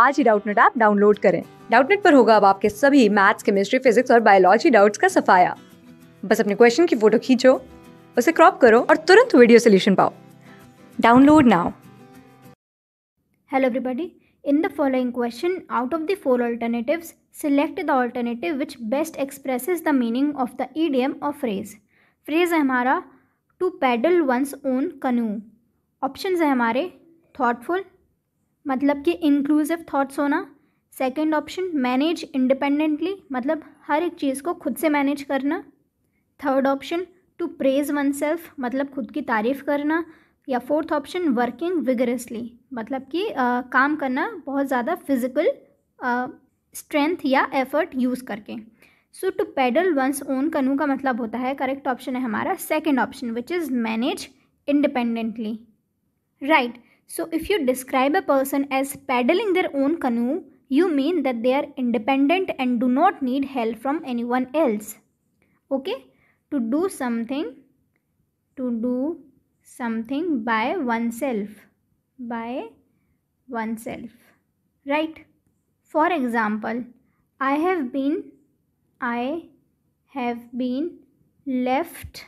आज ही Doubtnut app download करें डाउटनेट पर होगा अब आपके सभी मैथ्स केमिस्ट्री फिजिक्स और बायोलॉजी डाउट्स का सफाया बस अपने क्वेश्चन की फोटो खींचो उसे क्रॉप करो और तुरंत वीडियो सोल्यूशन पाओ download now hello everybody in the following question out of the four alternatives select the alternative which best expresses the meaning of the idiom of phrase phrase है हमारा to paddle one's own canoe option है हमारे thoughtful मतलब कि inclusive thoughts होना second option manage independently मतलब हर एक चीज़ को खुद से मैनेज करना third option to praise oneself मतलब खुद की तारीफ़ करना या फोर्थ ऑप्शन वर्किंग विगरेसली मतलब कि आ, काम करना बहुत ज़्यादा फिजिकल स्ट्रेंथ या एफर्ट यूज़ करके so to paddle one's own canoe का मतलब होता है करेक्ट ऑप्शन है हमारा second option which is manage independently right So, if you describe a person as paddling their own canoe, you mean that they are independent and do not need help from anyone else. Okay? To do something, to do something by oneself. By oneself. Right? For example, I have been, I have been left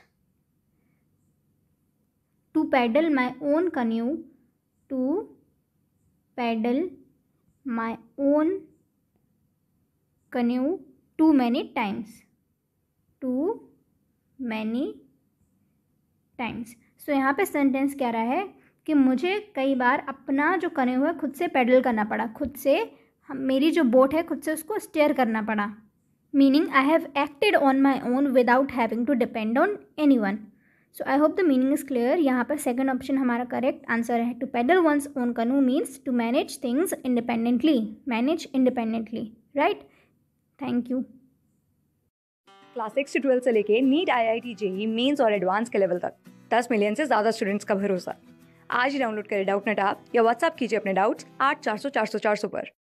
to paddle my own canoe to paddle my own canoe too many times too many times so यहाँ पे sentence कह रहा है कि मुझे कई बार अपना जो कने है खुद से पैडल करना पड़ा खुद से मेरी जो बोट है खुद से उसको स्टेयर करना पड़ा meaning I have acted on my own without having to depend on anyone so I hope the meaning is clear यहाँ पर सेकेंड ऑप्शन हमारा करेक्ट आंसर है to paddle one's own canoe means to manage things independently manage independently right thank you class six to twelfth से लेके NEET I I T JEE mains और advance के level तक दस million से ज़्यादा स्टूडेंट्स का भरोसा आज ही डाउनलोड करें डाउट नेट आप या व्हाट्सअप कीजिए अपने डाउट्स आठ चार सौ चार सौ चार सौ पर